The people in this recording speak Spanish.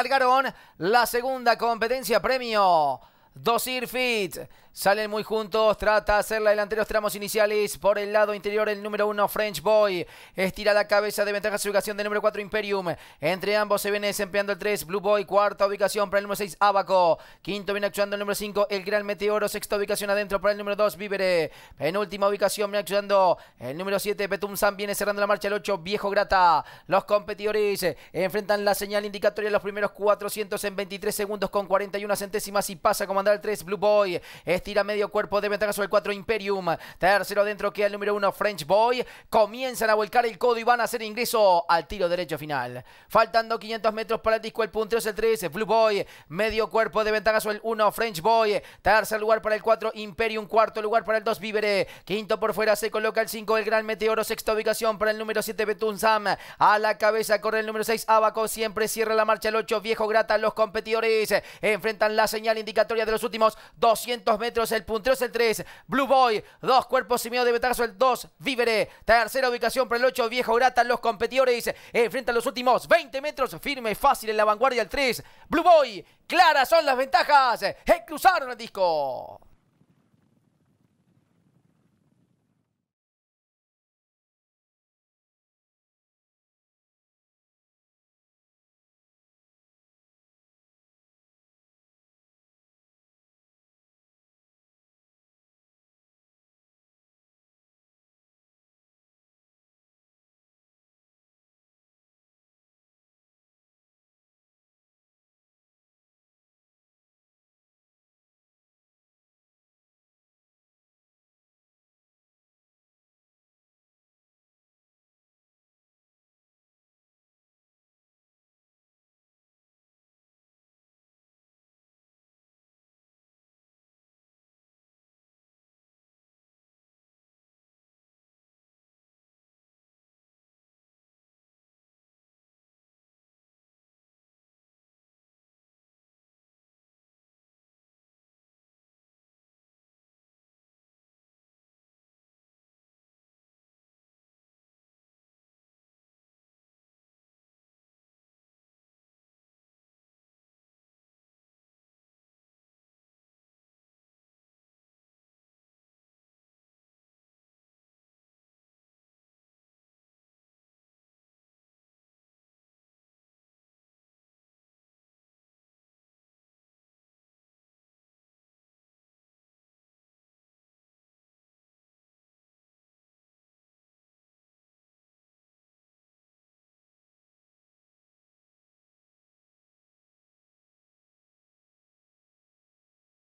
Algarón, la segunda competencia premio. Dosir Fit Salen muy juntos, trata de hacer la delanteros tramos iniciales. Por el lado interior, el número 1, French Boy. Estira la cabeza de ventaja su ubicación del número 4, Imperium. Entre ambos se viene desempeñando el 3, Blue Boy. Cuarta ubicación para el número 6, Abaco. Quinto viene actuando el número 5, el Gran Meteoro. Sexta ubicación adentro para el número 2, Vivere. Penúltima ubicación viene actuando el número 7, Petum Sam. Viene cerrando la marcha el 8, Viejo Grata. Los competidores enfrentan la señal indicatoria de los primeros 400 en 23 segundos con 41 centésimas y pasa a comandar el 3, Blue Boy. Tira medio cuerpo de ventaja sobre el 4 Imperium. Tercero dentro queda el número 1 French Boy. Comienzan a volcar el codo y van a hacer ingreso al tiro derecho final. Faltando 500 metros para el disco. El puntero es el 3. Blue Boy. Medio cuerpo de ventaja sobre el 1 French Boy. Tercer lugar para el 4 Imperium. Cuarto lugar para el 2 Vivere. Quinto por fuera se coloca el 5 el Gran Meteoro. Sexta ubicación para el número 7 Betun Sam. A la cabeza corre el número 6 Abaco. Siempre cierra la marcha el 8 Viejo Grata. Los competidores enfrentan la señal indicatoria de los últimos 200 metros el puntero es el 3. Blue Boy, Dos cuerpos y medio de ventaja el 2. Vivere. Tercera ubicación para el 8. Viejo Grata. Los competidores enfrentan los últimos 20 metros. Firme, fácil en la vanguardia el 3. Blue Boy. Claras son las ventajas. ¡eh! cruzaron el disco.